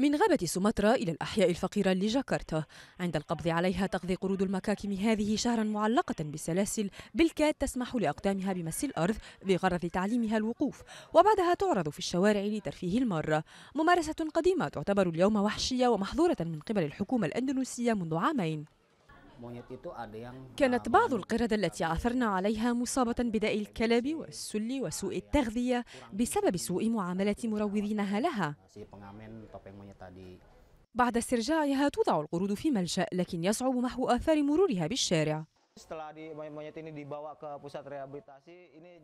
من غابة سومطرة إلى الأحياء الفقيرة لجاكرتا عند القبض عليها تقضي قرود المكاكم هذه شهرا معلقة بسلاسل بالكاد تسمح لأقدامها بمس الأرض بغرض تعليمها الوقوف وبعدها تعرض في الشوارع لترفيه المارة ممارسة قديمة تعتبر اليوم وحشية ومحظورة من قبل الحكومة الأندونيسية منذ عامين كانت بعض القردة التي عثرنا عليها مصابة بداء الكلب والسل وسوء التغذية بسبب سوء معاملة مروضينها لها بعد استرجاعها توضع القرود في ملجأ لكن يصعب محو آثار مرورها بالشارع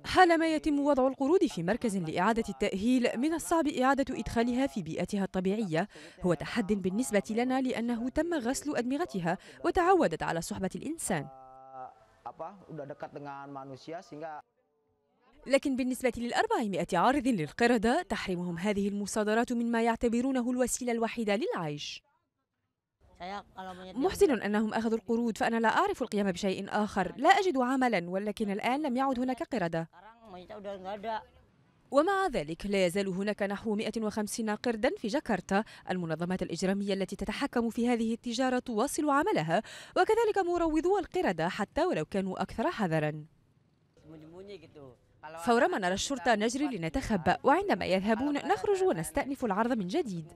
حالما يتم وضع القرود في مركز لإعادة التأهيل من الصعب إعادة إدخالها في بيئتها الطبيعية هو تحد بالنسبة لنا لأنه تم غسل أدمغتها وتعودت على صحبة الإنسان آه، لكن بالنسبة للأربعمائة عارض للقردة تحرمهم هذه المصادرات من ما يعتبرونه الوسيلة الوحيدة للعيش محزن أنهم أخذوا القروض فأنا لا أعرف القيام بشيء آخر لا أجد عملا ولكن الآن لم يعد هناك قردة ومع ذلك لا يزال هناك نحو 150 قردا في جاكرتا المنظمات الإجرامية التي تتحكم في هذه التجارة تواصل عملها وكذلك مروضو القردة حتى ولو كانوا أكثر حذرا فورا ما نرى الشرطة نجري لنتخبأ وعندما يذهبون نخرج ونستأنف العرض من جديد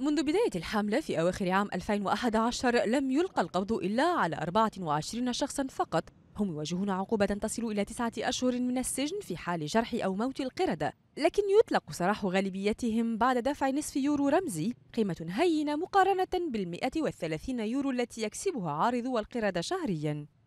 منذ بداية الحملة في أواخر عام 2011 لم يلقى القبض إلا على 24 شخصا فقط هم يواجهون عقوبة تصل إلى تسعة أشهر من السجن في حال جرح أو موت القردة لكن يطلق سراح غالبيتهم بعد دفع نصف يورو رمزي قيمة هينة مقارنة بالمئة والثلاثين يورو التي يكسبها عارضو القردة شهرياً